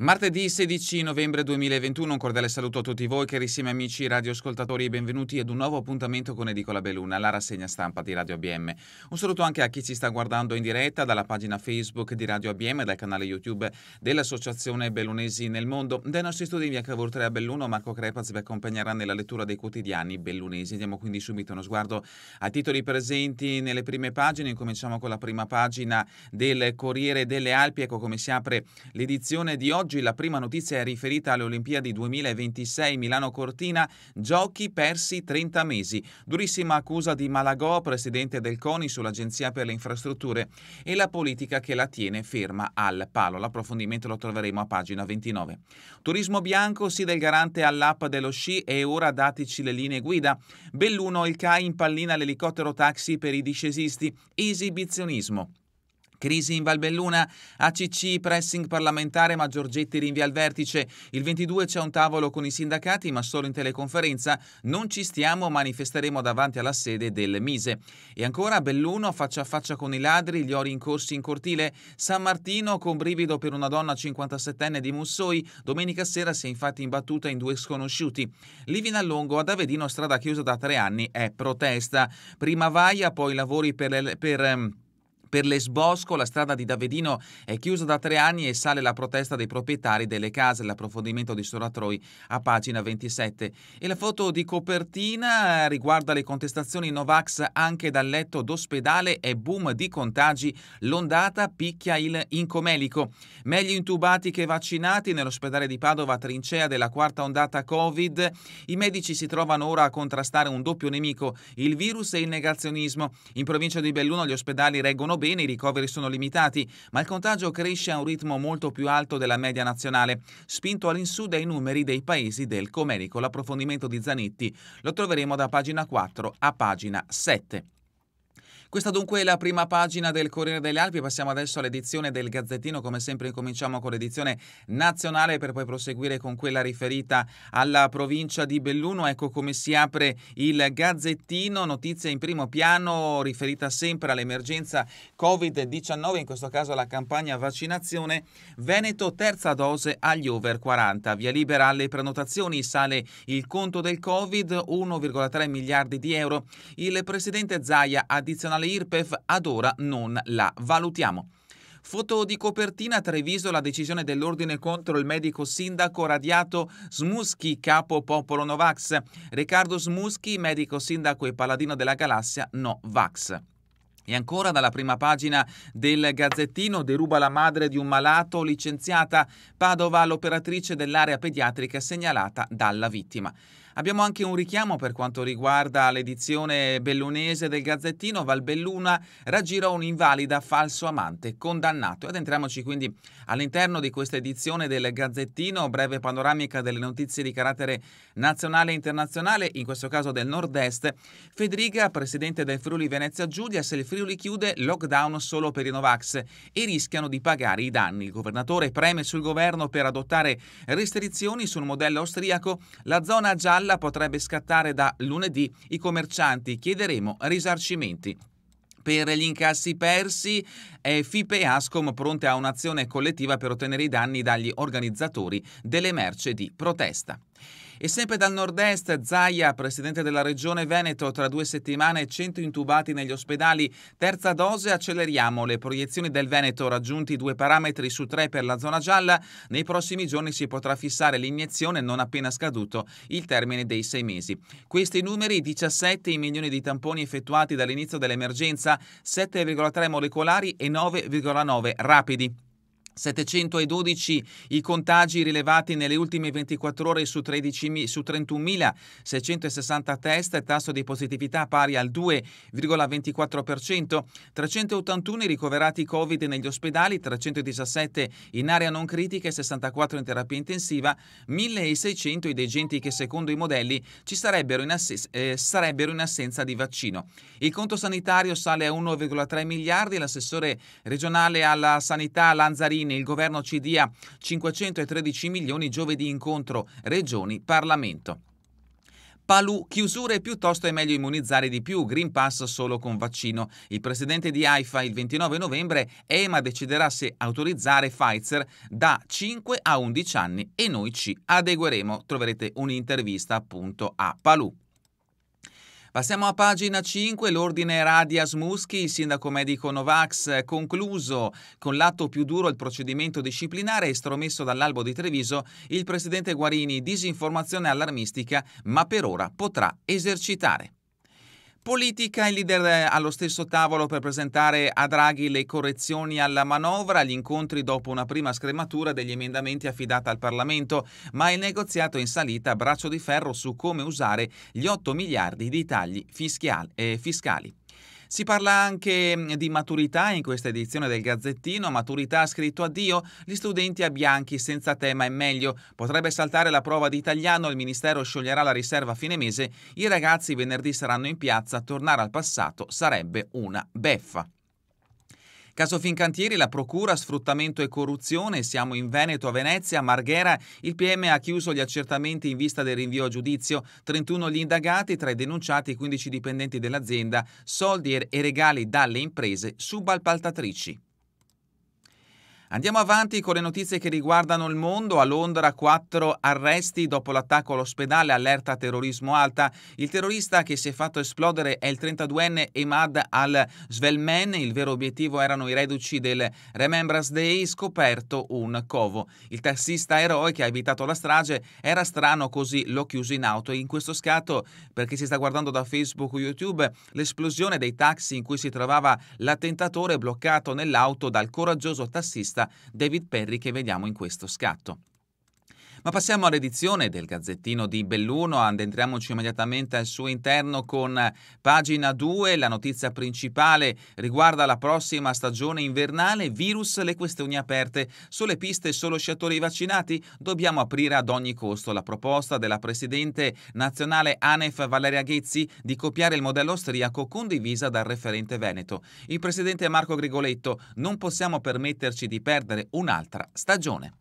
Martedì 16 novembre 2021, un cordiale saluto a tutti voi carissimi amici radioascoltatori e benvenuti ad un nuovo appuntamento con Edicola Belluna, la rassegna stampa di Radio ABM. Un saluto anche a chi ci sta guardando in diretta dalla pagina Facebook di Radio ABM, dal canale YouTube dell'Associazione Bellunesi nel Mondo. Dai nostri studi in via Cavour 3 a Belluno, Marco Crepaz vi accompagnerà nella lettura dei quotidiani bellunesi. Diamo quindi subito uno sguardo ai titoli presenti nelle prime pagine. Cominciamo con la prima pagina del Corriere delle Alpi, ecco come si apre l'edizione di oggi oggi la prima notizia è riferita alle Olimpiadi 2026 Milano-Cortina, giochi persi 30 mesi. Durissima accusa di Malagò, presidente del CONI sull'Agenzia per le Infrastrutture e la politica che la tiene ferma al palo. L'approfondimento lo troveremo a pagina 29. Turismo bianco, sì del garante all'app dello sci e ora dateci le linee guida. Belluno, il CAI impallina l'elicottero taxi per i discesisti. Esibizionismo. Crisi in Valbelluna, ACC pressing parlamentare, ma Giorgetti rinvia al vertice. Il 22 c'è un tavolo con i sindacati, ma solo in teleconferenza. Non ci stiamo, manifesteremo davanti alla sede del Mise. E ancora Belluno faccia a faccia con i ladri, gli ori in corsi in cortile. San Martino con brivido per una donna 57enne di Mussoi. Domenica sera si è infatti imbattuta in due sconosciuti. Livina Longo ad Avedino, strada chiusa da tre anni, è protesta. Prima vaia, poi lavori per... per ehm, per l'esbosco la strada di Davedino è chiusa da tre anni e sale la protesta dei proprietari delle case, l'approfondimento di Soratroi a pagina 27. E la foto di copertina riguarda le contestazioni Novax anche dal letto d'ospedale e boom di contagi, l'ondata picchia il incomelico. Meglio intubati che vaccinati nell'ospedale di Padova trincea della quarta ondata Covid, i medici si trovano ora a contrastare un doppio nemico, il virus e il negazionismo. In provincia di Belluno gli ospedali reggono bene, i ricoveri sono limitati, ma il contagio cresce a un ritmo molto più alto della media nazionale, spinto all'insù dai numeri dei paesi del Comerico. L'approfondimento di Zanetti lo troveremo da pagina 4 a pagina 7. Questa dunque è la prima pagina del Corriere delle Alpi. Passiamo adesso all'edizione del Gazzettino. Come sempre incominciamo con l'edizione nazionale per poi proseguire con quella riferita alla provincia di Belluno. Ecco come si apre il Gazzettino. Notizia in primo piano riferita sempre all'emergenza Covid-19, in questo caso alla campagna vaccinazione. Veneto terza dose agli over 40. Via libera alle prenotazioni. Sale il conto del Covid 1,3 miliardi di euro. Il presidente Zaia addizionale patronale IRPEF ad ora non la valutiamo. Foto di copertina Treviso, la decisione dell'ordine contro il medico sindaco radiato Smuschi, capo popolo Novax. Riccardo Smuschi, medico sindaco e paladino della galassia Novax. E ancora dalla prima pagina del Gazzettino deruba la madre di un malato licenziata Padova, l'operatrice dell'area pediatrica segnalata dalla vittima. Abbiamo anche un richiamo per quanto riguarda l'edizione bellunese del Gazzettino. Valbelluna raggirò un'invalida falso amante condannato. Adentriamoci quindi all'interno di questa edizione del Gazzettino, breve panoramica delle notizie di carattere nazionale e internazionale, in questo caso del nord-est. Federica, presidente del Friuli Venezia Giulia, se il Friuli chiude, lockdown solo per i Novax e rischiano di pagare i danni. Il governatore preme sul governo per adottare restrizioni sul modello austriaco. La zona gialla novella potrebbe scattare da lunedì, i commercianti chiederemo risarcimenti per gli incassi persi, eh, FIPE e Ascom pronte a un'azione collettiva per ottenere i danni dagli organizzatori delle merce di protesta. E sempre dal nord-est, Zaia, presidente della regione Veneto, tra due settimane 100 intubati negli ospedali. Terza dose, acceleriamo. Le proiezioni del Veneto raggiunti due parametri su tre per la zona gialla. Nei prossimi giorni si potrà fissare l'iniezione non appena scaduto il termine dei sei mesi. Questi numeri, 17 i milioni di tamponi effettuati dall'inizio dell'emergenza, 7,3 molecolari e 9,9 rapidi. 712 i contagi rilevati nelle ultime 24 ore su, 13, su 31.660 test, tasso di positività pari al 2,24%, 381 i ricoverati Covid negli ospedali, 317 in area non critica e 64 in terapia intensiva, 1.600 i degenti che secondo i modelli ci sarebbero in, ass- eh, sarebbero in assenza di vaccino. Il conto sanitario sale a 1,3 miliardi, l'assessore regionale alla sanità Lanzarini Salvini, il governo ci dia 513 milioni giovedì incontro Regioni-Parlamento. Palù, chiusure piuttosto è meglio immunizzare di più, Green Pass solo con vaccino. Il presidente di AIFA il 29 novembre, EMA deciderà se autorizzare Pfizer da 5 a 11 anni e noi ci adegueremo. Troverete un'intervista appunto a Palù. Passiamo a pagina 5, l'ordine Radias Muschi, il sindaco medico Novax, concluso con l'atto più duro il procedimento disciplinare estromesso dall'albo di Treviso, il presidente Guarini, disinformazione allarmistica, ma per ora potrà esercitare. Politica, e leader eh, allo stesso tavolo per presentare a Draghi le correzioni alla manovra, gli incontri dopo una prima scrematura degli emendamenti affidata al Parlamento, ma il negoziato è in salita a braccio di ferro su come usare gli 8 miliardi di tagli eh, fiscali. Si parla anche mhmm, di maturità in questa edizione del Gazzettino, maturità ha scritto addio. gli studenti a bianchi senza tema è meglio, potrebbe saltare la prova di italiano, il Ministero scioglierà la riserva a fine mese, i ragazzi venerdì saranno in piazza, tornare al passato sarebbe una beffa. Caso Fincantieri, la procura, sfruttamento e corruzione. Siamo in Veneto, a Venezia, a Marghera. Il PM ha chiuso gli accertamenti in vista del rinvio a giudizio. 31 gli indagati, tra i denunciati 15 dipendenti dell'azienda. Soldi er- e regali dalle imprese subappaltatrici. Andiamo avanti con le notizie che riguardano il mondo. A Londra quattro arresti dopo l'attacco all'ospedale, allerta terrorismo alta. Il terrorista che si è fatto esplodere è il 32enne Emad al svelman Il vero obiettivo erano i reduci del Remembrance Day, scoperto un covo. Il tassista eroe che ha evitato la strage era strano, così l'ho chiuso in auto. In questo scatto, per chi si sta guardando da Facebook o YouTube, l'esplosione dei taxi in cui si trovava l'attentatore bloccato nell'auto dal coraggioso tassista regista David Perry che vediamo in questo scatto. Ma passiamo all'edizione del Gazzettino di Belluno, addentriamoci immediatamente al suo interno con eh, pagina 2, la notizia principale riguarda la prossima stagione invernale, virus, le questioni aperte, sulle piste solo sciatori vaccinati, dobbiamo aprire ad ogni costo la proposta della Presidente nazionale ANEF Valeria Ghezzi di copiare il modello austriaco condivisa dal referente Veneto. Il Presidente Marco Grigoletto, non possiamo permetterci di perdere un'altra stagione.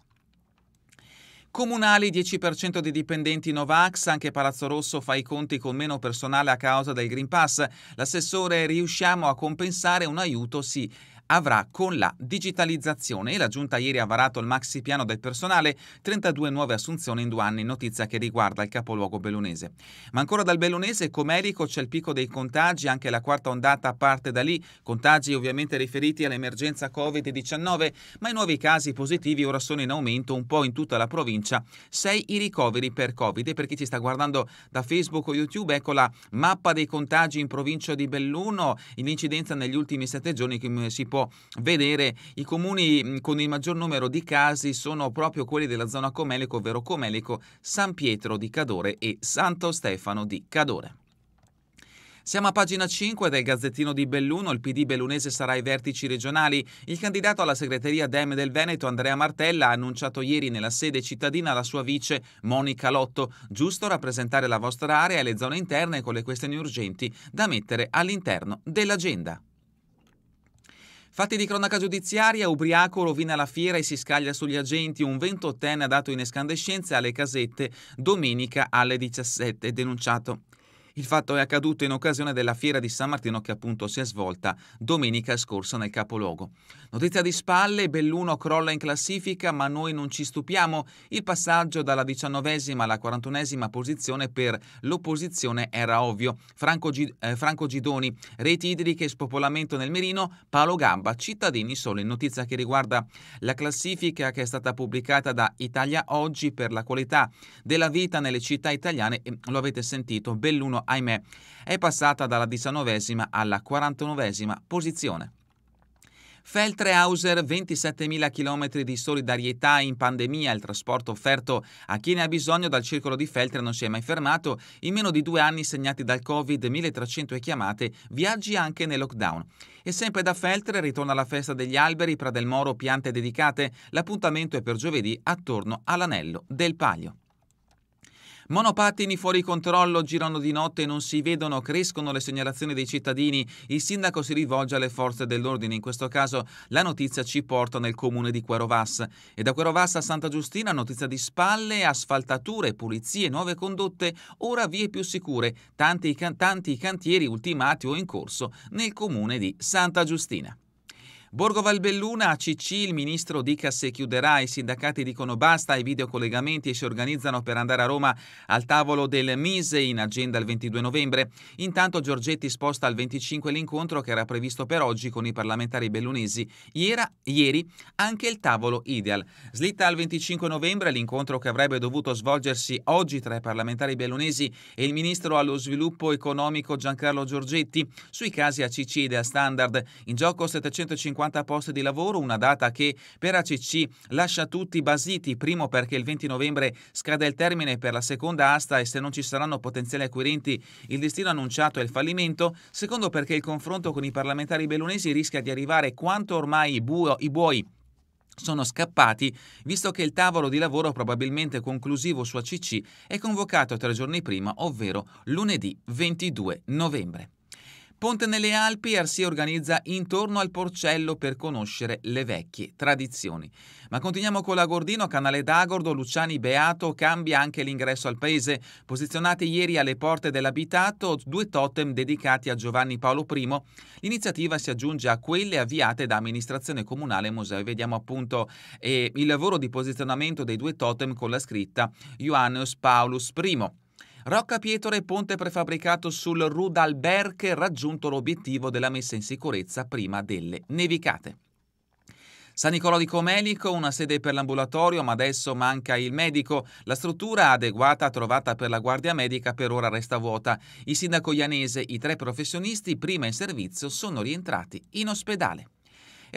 Comunali 10% dei dipendenti Novax, anche Palazzo Rosso fa i conti con meno personale a causa del Green Pass. L'assessore riusciamo a compensare un aiuto, sì avrà con la digitalizzazione e la giunta ieri ha varato il maxi piano del personale, 32 nuove assunzioni in due anni, notizia che riguarda il capoluogo bellunese. Ma ancora dal bellunese comerico c'è il picco dei contagi, anche la quarta ondata parte da lì, contagi ovviamente riferiti all'emergenza Covid-19, ma i nuovi casi positivi ora sono in aumento un po' in tutta la provincia, 6 i ricoveri per Covid e per chi ci sta guardando da Facebook o YouTube ecco la mappa dei contagi in provincia di Belluno, l'incidenza negli ultimi 7 giorni che mm, si può può vedere, i comuni con il maggior numero di casi sono proprio quelli della zona Comelico, ovvero Comelico, San Pietro di Cadore e Santo Stefano di Cadore. Siamo a pagina 5 del Gazzettino di Belluno. Il PD bellunese sarà ai vertici regionali. Il candidato alla segreteria DEM del Veneto, Andrea Martella, ha annunciato ieri nella sede cittadina la sua vice Monica Lotto. Giusto rappresentare la vostra area e le zone interne con le questioni urgenti da mettere all'interno dell'agenda. Fatti di cronaca giudiziaria, ubriaco rovina la fiera e si scaglia sugli agenti. Un 28enne ha dato in escandescenza alle casette domenica alle 17, denunciato il fatto è accaduto in occasione della fiera di San Martino che appunto si è svolta domenica scorsa nel capoluogo. Notizia di spalle, Belluno crolla in classifica, ma noi non ci stupiamo. Il passaggio dalla diciannovesima alla quarantunesima posizione per l'opposizione era ovvio. Franco, G- eh, Franco Gidoni, reti idriche e spopolamento nel Merino, Paolo Gamba, cittadini solo. In notizia che riguarda la classifica che è stata pubblicata da Italia Oggi per la qualità della vita nelle città italiane, lo avete sentito, Belluno ahimè, è passata dalla diciannovesima alla quarantanovesima posizione. Feltrehauser, 27.000 km di solidarietà in pandemia, il trasporto offerto a chi ne ha bisogno dal circolo di Feltre non si è mai fermato, in meno di due anni segnati dal Covid, 1.300 chiamate, viaggi anche nel lockdown. E sempre da Feltre ritorna la festa degli alberi, Pradelmoro, piante dedicate, l'appuntamento è per giovedì attorno all'anello del Palio. Monopattini fuori controllo, girano di notte e non si vedono, crescono le segnalazioni dei cittadini. Il sindaco si rivolge alle forze dell'ordine. In questo caso la notizia ci porta nel comune di Querovas. E da Querovas a Santa Giustina notizia di spalle, asfaltature, pulizie, nuove condotte, ora vie più sicure. Tanti, tanti cantieri ultimati o in corso nel comune di Santa Giustina. Borgo Valbelluna, ACC, il ministro dica se chiuderà, i sindacati dicono basta ai videocollegamenti e si organizzano per andare a Roma al tavolo del Mise in agenda il 22 novembre. Intanto Giorgetti sposta al 25 l'incontro che era previsto per oggi con i parlamentari bellunesi. Iera, ieri anche il tavolo Ideal. Slitta al 25 novembre l'incontro che avrebbe dovuto svolgersi oggi tra i parlamentari bellunesi e il ministro allo sviluppo economico Giancarlo Giorgetti sui casi ACC Idea Standard. In gioco 750 50 posti di lavoro, una data che per ACC lascia tutti basiti, primo perché il 20 novembre scade il termine per la seconda asta e se non ci saranno potenziali acquirenti il destino annunciato è il fallimento, secondo perché il confronto con i parlamentari bellunesi rischia di arrivare quanto ormai i, buo, i buoi sono scappati, visto che il tavolo di lavoro probabilmente conclusivo su ACC è convocato tre giorni prima, ovvero lunedì 22 novembre. Ponte nelle Alpi Arsia organizza intorno al Porcello per conoscere le vecchie tradizioni. Ma continuiamo con l'Agordino, Canale d'Agordo, Luciani Beato cambia anche l'ingresso al paese. Posizionate ieri alle porte dell'abitato due totem dedicati a Giovanni Paolo I. L'iniziativa si aggiunge a quelle avviate da amministrazione comunale e musei. Vediamo appunto eh, il lavoro di posizionamento dei due totem con la scritta Ioannes Paulus I. Rocca Pietro e ponte prefabbricato sul Rudalberche raggiunto l'obiettivo della messa in sicurezza prima delle nevicate. San Nicolò di Comelico, una sede per l'ambulatorio, ma adesso manca il medico. La struttura adeguata trovata per la guardia medica per ora resta vuota. Il sindaco Ianese, i tre professionisti prima in servizio, sono rientrati in ospedale.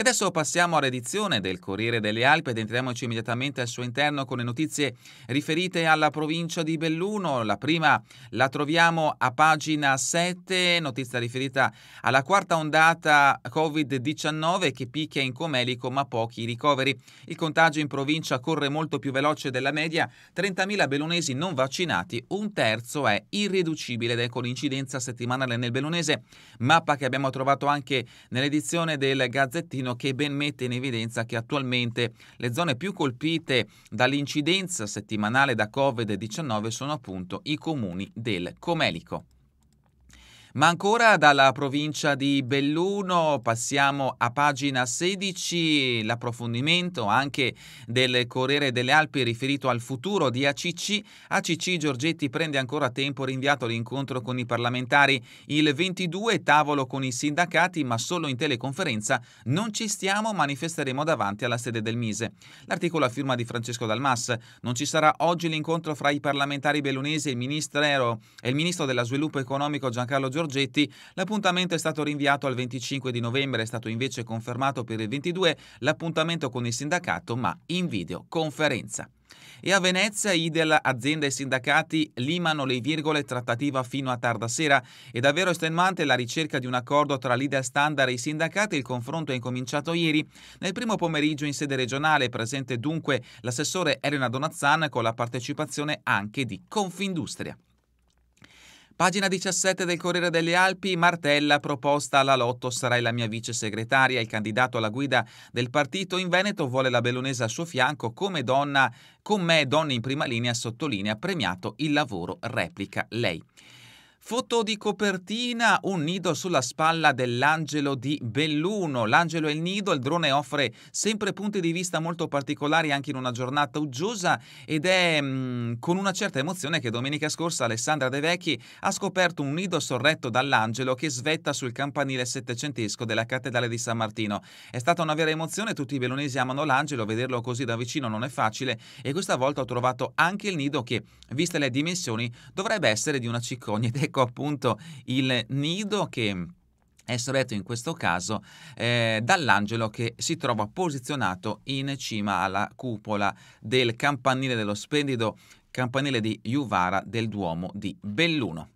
E adesso passiamo all'edizione del Corriere delle Alpi ed entriamoci immediatamente al suo interno con le notizie riferite alla provincia di Belluno. La prima la troviamo a pagina 7, notizia riferita alla quarta ondata Covid-19 che picchia in Comelico ma pochi ricoveri. Il contagio in provincia corre molto più veloce della media, 30.000 bellunesi non vaccinati, un terzo è irriducibile ed è con incidenza settimanale nel bellunese, mappa che abbiamo trovato anche nell'edizione del Gazzettino Torino che ben mette in evidenza che attualmente le zone più colpite dall'incidenza settimanale da Covid-19 sono appunto i comuni del Comelico. Ma ancora dalla provincia di Belluno passiamo a pagina 16, l'approfondimento anche del Corriere delle Alpi riferito al futuro di ACC. ACC Giorgetti prende ancora tempo rinviato l'incontro con i parlamentari il 22, tavolo con i sindacati ma solo in teleconferenza. Non ci stiamo, manifesteremo davanti alla sede del Mise. L'articolo a firma di Francesco Dalmas. Non ci sarà oggi l'incontro fra i parlamentari bellunesi e il, ministero, e il ministro della sviluppo economico Giancarlo Giorgetti Giorgetti, l'appuntamento è stato rinviato al 25 di novembre, è stato invece confermato per il 22 l'appuntamento con il sindacato ma in videoconferenza. E a Venezia Idel, azienda e sindacati limano le virgole trattativa fino a tarda sera. È davvero estenuante la ricerca di un accordo tra l'Idel Standard e i sindacati. Il confronto è incominciato ieri. Nel primo pomeriggio in sede regionale presente dunque l'assessore Elena Donazzan con la partecipazione anche di Confindustria. Pagina 17 del Corriere delle Alpi, Martella proposta alla Lotto, sarai la mia vice segretaria, il candidato alla guida del partito in Veneto vuole la bellonese al suo fianco come donna, con me donne in prima linea sottolinea premiato il lavoro, replica lei. Foto di copertina, un nido sulla spalla dell'angelo di Belluno. L'angelo e il nido, il drone offre sempre punti di vista molto particolari anche in una giornata uggiosa ed è mh, mm, con una certa emozione che domenica scorsa Alessandra De Vecchi ha scoperto un nido sorretto dall'angelo che svetta sul campanile settecentesco della cattedrale di San Martino. È stata una vera emozione, tutti i bellunesi amano l'angelo, vederlo così da vicino non è facile e questa volta ho trovato anche il nido che, viste le dimensioni, dovrebbe essere di una cicogna ed è ecco appunto il nido che è sorretto in questo caso eh, dall'angelo che si trova posizionato in cima alla cupola del campanile dello splendido campanile di Juvara del Duomo di Belluno.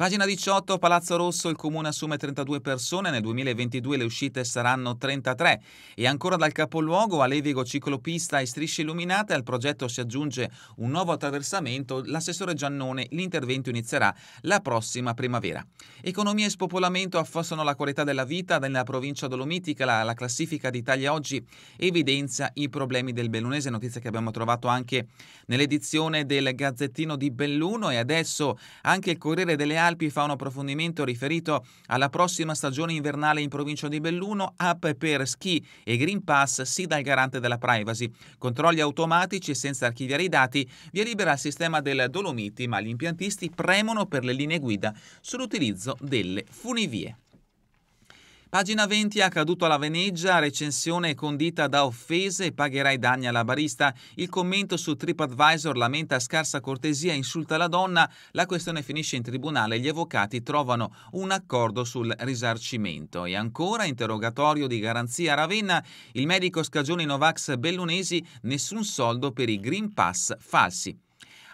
Pagina 18, Palazzo Rosso, il comune assume 32 persone, nel 2022 le uscite saranno 33 e ancora dal capoluogo a Levigo ciclopista e strisce illuminate al progetto si aggiunge un nuovo attraversamento, l'assessore Giannone, l'intervento inizierà la prossima primavera. Economia e spopolamento affossano la qualità della vita nella provincia dolomitica, la, la classifica d'Italia oggi evidenzia i problemi del bellunese, notizia che abbiamo trovato anche nell'edizione del Gazzettino di Belluno e adesso anche il Corriere delle Armi Alpi fa un approfondimento riferito alla prossima stagione invernale in provincia di Belluno, app per ski e Green Pass sì dal garante della privacy, controlli automatici senza archiviare i dati, via libera al sistema del Dolomiti, ma gli impiantisti premono per le linee guida sull'utilizzo delle funivie. Pagina 20 accaduto alla Veneggia, recensione condita da offese, pagherai danni alla barista. Il commento su TripAdvisor lamenta scarsa cortesia, insulta la donna, la questione finisce in tribunale, gli avvocati trovano un accordo sul risarcimento. E ancora interrogatorio di garanzia a Ravenna, il medico scagioni Novax bellunesi, nessun soldo per i Green Pass falsi.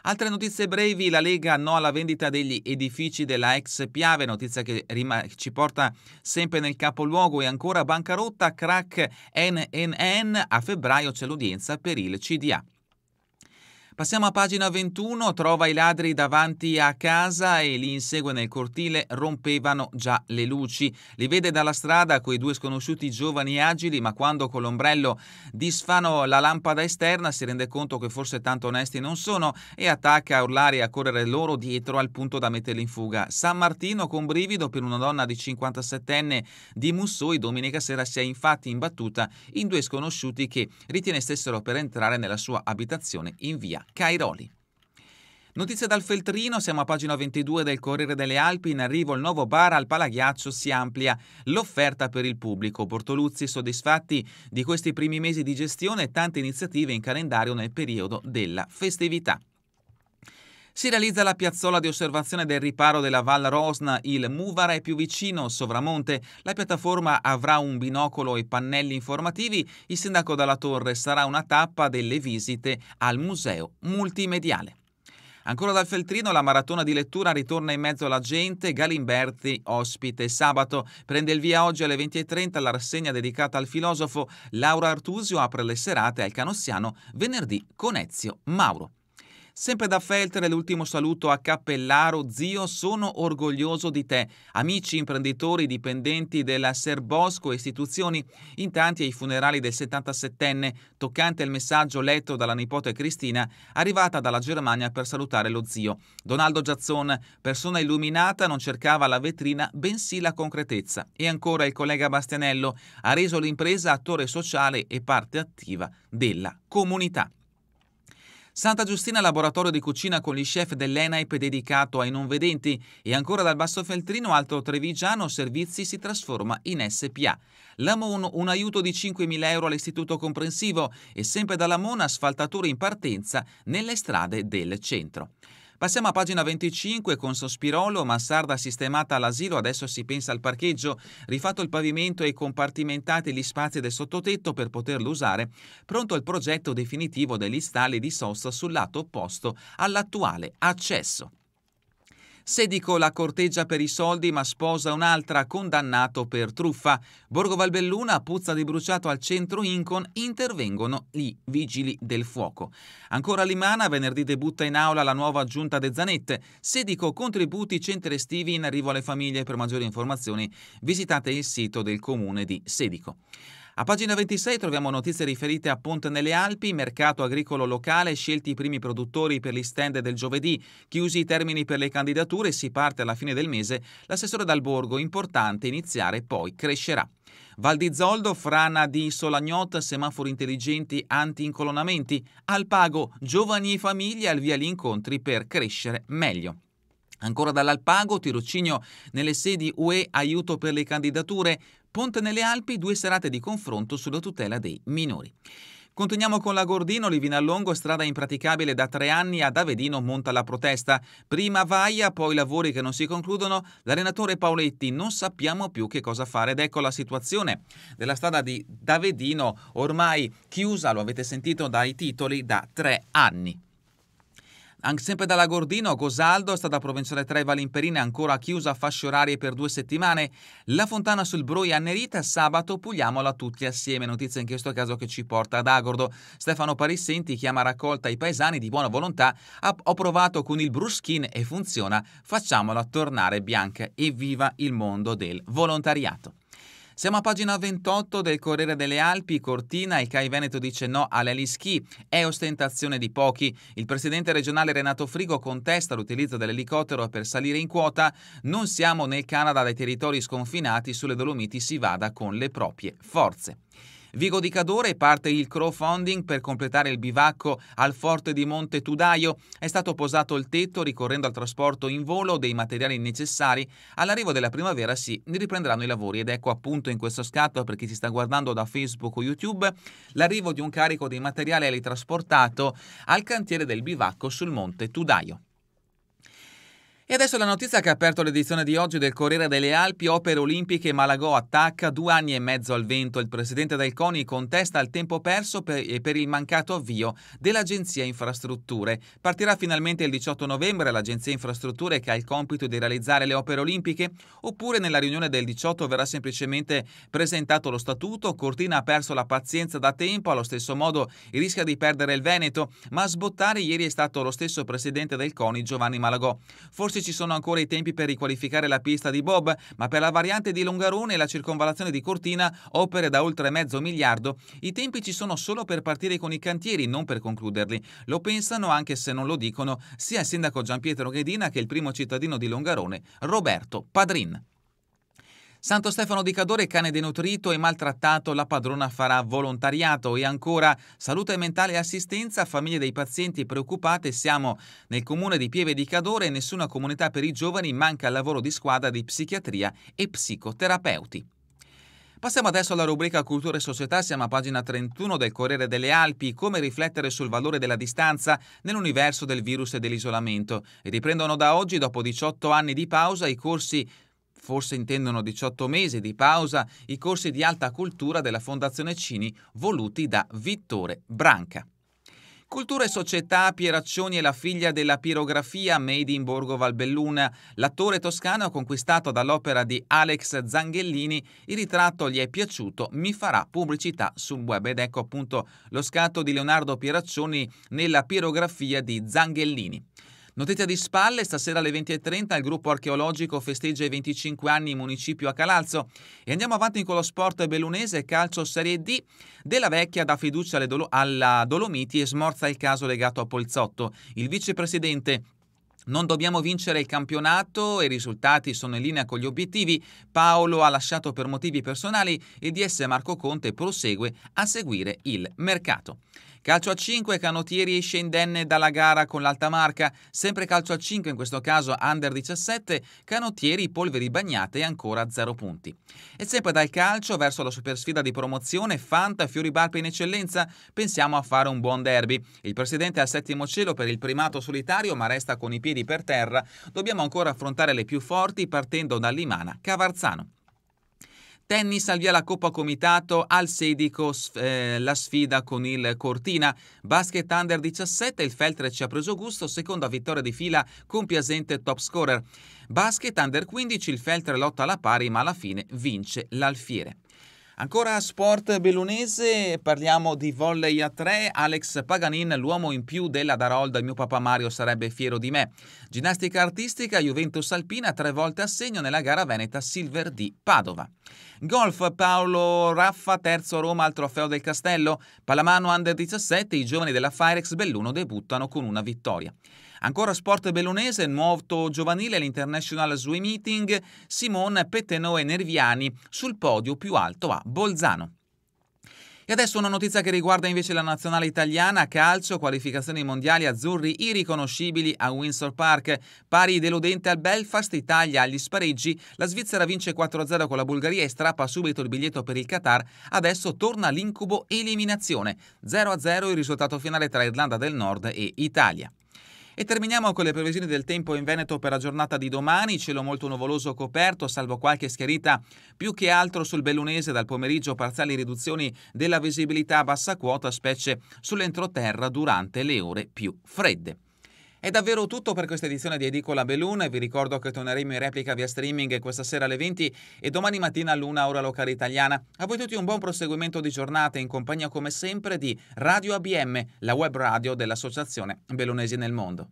Altre notizie brevi, la Lega no alla vendita degli edifici della ex Piave, notizia che ci porta sempre nel capoluogo e ancora bancarotta, crack NNN, a febbraio c'è l'udienza per il CDA. Passiamo a pagina 21, trova i ladri davanti a casa e li insegue nel cortile, rompevano già le luci. Li vede dalla strada quei due sconosciuti giovani e agili, ma quando con l'ombrello disfano la lampada esterna si rende conto che forse tanto onesti non sono e attacca a urlare e a correre loro dietro al punto da metterli in fuga. San Martino con brivido per una donna di 57enne di Mussoi domenica sera si è infatti imbattuta in due sconosciuti che ritiene stessero per entrare nella sua abitazione in via Cairoli. Notizie dal Feltrino, siamo a pagina 22 del Corriere delle Alpi, in arrivo il nuovo bar al Palaghiaccio si amplia l'offerta per il pubblico. Bortoluzzi soddisfatti di questi primi mesi di gestione e tante iniziative in calendario nel periodo della festività. Si realizza la piazzola di osservazione del riparo della Val Rosna, il Muvara è più vicino, Sovramonte. La piattaforma avrà un binocolo e pannelli informativi. Il sindaco Dalla Torre sarà una tappa delle visite al museo multimediale. Ancora dal Feltrino la maratona di lettura ritorna in mezzo alla gente, Galimberti ospite sabato. Prende il via oggi alle 20.30 la rassegna dedicata al filosofo Laura Artusio apre le serate al Canossiano venerdì con Ezio Mauro. Sempre da Feltre l'ultimo saluto a Cappellaro, zio, sono orgoglioso di te. Amici, imprenditori, dipendenti della Serbosco istituzioni, in tanti ai funerali del 77enne, toccante il messaggio letto dalla nipote Cristina, arrivata dalla Germania per salutare lo zio. Donaldo Giazzon, persona illuminata, non cercava la vetrina, bensì la concretezza. E ancora il collega Bastianello ha reso l'impresa attore sociale e parte attiva della comunità. Santa Giustina laboratorio di cucina con gli chef dell'ENAIP dedicato ai non vedenti e ancora dal Basso Feltrino Alto Trevigiano Servizi si trasforma in SPA. Lamon un aiuto di 5.000 euro all'istituto comprensivo e sempre da Lamon asfaltature in partenza nelle strade del centro. Passiamo a pagina 25 con Sospirolo, mansarda sistemata all'asilo, adesso si pensa al parcheggio, rifatto il pavimento e compartimentati gli spazi del sottotetto per poterlo usare, pronto il progetto definitivo degli stalli di sosta sul lato opposto all'attuale accesso. Sedico la corteggia per i soldi ma sposa un'altra, condannato per truffa. Borgo Valbelluna, puzza di bruciato al centro Incon, intervengono i vigili del fuoco. Ancora a Limana, venerdì debutta in aula la nuova giunta de Zanette. Sedico contributi centri estivi in arrivo alle famiglie. Per maggiori informazioni visitate il sito del comune di Sedico. A pagina 26 troviamo notizie riferite a Ponte nelle Alpi, mercato agricolo locale, scelti i primi produttori per gli stand del giovedì, chiusi i termini per le candidature, si parte alla fine del mese, l'assessore Dal Borgo, importante iniziare, poi crescerà. Val di Zoldo, frana di Solagnot, semafori intelligenti anti-incolonamenti, al pago giovani e famiglie al via gli incontri per crescere meglio. Ancora dall'Alpago, tirocinio nelle sedi UE, aiuto per le candidature, Ponte nelle Alpi, due serate di confronto sulla tutela dei minori. Continuiamo con la Gordino, Livina Longo, strada impraticabile da tre anni, ad Avedino monta la protesta. Prima vaia, poi lavori che non si concludono. L'allenatore Paoletti non sappiamo più che cosa fare ed ecco la situazione della strada di Davedino ormai chiusa, lo avete sentito dai titoli, da tre anni. Anche sempre dalla Gordino, Cosaldo è stata Provenzole 3 Valimperina ancora chiusa a fasce orarie per due settimane. La Fontana sul Broi annerita sabato, pugliamola tutti assieme. Notizia in questo caso che ci porta ad Agordo. Stefano Parissenti chiama raccolta i paesani di buona volontà. Ho provato con il bruschin e funziona. Facciamola tornare bianca e viva il mondo del volontariato. Siamo a pagina 28 del Corriere delle Alpi, Cortina, il CAI Veneto dice no all'elischi, è ostentazione di pochi. Il presidente regionale Renato Frigo contesta l'utilizzo dell'elicottero per salire in quota, non siamo nel Canada dai territori sconfinati, sulle Dolomiti si vada con le proprie forze. Vigo di Cadore parte il crowdfunding per completare il bivacco al forte di Monte Tudaio. È stato posato il tetto ricorrendo al trasporto in volo dei materiali necessari. All'arrivo della primavera si riprenderanno i lavori ed ecco appunto in questo scatto per chi si sta guardando da Facebook o YouTube l'arrivo di un carico di materiale alitrasportato al cantiere del bivacco sul Monte Tudaio. E adesso la notizia che ha aperto l'edizione di oggi del Corriere delle Alpi, opere olimpiche, Malagò attacca, due anni e mezzo al vento, il presidente del CONI contesta il tempo perso per, e per il mancato avvio dell'Agenzia Infrastrutture. Partirà finalmente il 18 novembre l'Agenzia Infrastrutture che ha il compito di realizzare le opere olimpiche, oppure nella riunione del 18 verrà semplicemente presentato lo statuto, Cortina ha perso la pazienza da tempo, allo stesso modo rischia di perdere il Veneto, ma a sbottare ieri è stato lo stesso presidente del CONI Giovanni Malagò. Forse Forse ci sono ancora i tempi per riqualificare la pista di Bob, ma per la variante di Longarone e la circonvallazione di Cortina, opere da oltre mezzo miliardo, i tempi ci sono solo per partire con i cantieri, non per concluderli. Lo pensano, anche se non lo dicono, sia il sindaco Giampietro Ghedina che il primo cittadino di Longarone, Roberto Padrin. Santo Stefano di Cadore, cane denutrito e maltrattato, la padrona farà volontariato e ancora salute mentale e assistenza, famiglie dei pazienti preoccupate, siamo nel comune di Pieve di Cadore, e nessuna comunità per i giovani, manca il lavoro di squadra di psichiatria e psicoterapeuti. Passiamo adesso alla rubrica Cultura e Società, siamo a pagina 31 del Corriere delle Alpi, come riflettere sul valore della distanza nell'universo del virus e dell'isolamento. E riprendono da oggi, dopo 18 anni di pausa, i corsi forse intendono 18 mesi di pausa, i corsi di alta cultura della Fondazione Cini voluti da Vittore Branca. Cultura e Società, Pieraccioni è la figlia della pirografia made in Borgo Valbelluna. L'attore toscano ha conquistato dall'opera di Alex Zanghellini il ritratto gli è piaciuto, mi farà pubblicità sul web. Ed ecco appunto lo scatto di Leonardo Pieraccioni nella pirografia di Zanghellini. Notizia di spalle, stasera alle 20.30 il gruppo archeologico festeggia i 25 anni in municipio a Calalzo e andiamo avanti con lo sport bellunese, calcio Serie D, della vecchia dà fiducia Dolo- alla Dolomiti e smorza il caso legato a Polzotto. Il vicepresidente non dobbiamo vincere il campionato e i risultati sono in linea con gli obiettivi. Paolo ha lasciato per motivi personali e DS Marco Conte prosegue a seguire il mercato. Calcio a 5, Canottieri esce indenne dalla gara con l'alta marca. Sempre calcio a 5, in questo caso under 17, Canottieri, polveri bagnate e ancora 0 punti. E sempre dal calcio verso la super sfida di promozione, Fanta, Fiori Barpe in eccellenza, pensiamo a fare un buon derby. Il presidente al settimo cielo per il primato solitario, ma resta con i piedi per terra. Dobbiamo ancora affrontare le più forti partendo da Limana, Cavarzano. Tennis al via la Coppa Comitato, al Sedico eh, la sfida con il Cortina. Basket Under 17, il Feltre ci ha preso gusto, seconda vittoria di fila, compiacente top scorer. Basket Under 15, il Feltre lotta alla pari ma alla fine vince l'Alfiere. Ancora sport bellunese, parliamo di volley a tre. Alex Paganin, l'uomo in più della Darolda, mio papà Mario sarebbe fiero di me. Ginnastica artistica, Juventus Alpina, tre volte a segno nella gara veneta Silver di Padova. Golf, Paolo Raffa, terzo a Roma al trofeo del Castello. Palamano Under 17, i giovani della Firex Belluno debuttano con una vittoria. Ancora sport bellunese, nuoto giovanile all'International Swim Meeting, Simone Pettenoe Nerviani sul podio più alto a Bolzano. E adesso una notizia che riguarda invece la nazionale italiana, calcio, qualificazioni mondiali azzurri irriconoscibili a Windsor Park, pari deludente al Belfast, Italia agli spareggi, la Svizzera vince 4-0 con la Bulgaria e strappa subito il biglietto per il Qatar, adesso torna l'incubo eliminazione, 0-0 il risultato finale tra Irlanda del Nord e Italia. E terminiamo con le previsioni del tempo in Veneto per la giornata di domani, cielo molto nuvoloso coperto, salvo qualche schiarita più che altro sul bellunese dal pomeriggio parziali riduzioni della visibilità a bassa quota, specie sull'entroterra durante le ore più fredde. È davvero tutto per questa edizione di Edicola Belun. Vi ricordo che torneremo in replica via streaming questa sera alle 20 e domani mattina all'una ora locale italiana. A voi tutti un buon proseguimento di giornata in compagnia come sempre di Radio ABM, la web radio dell'Associazione Belunesi nel Mondo.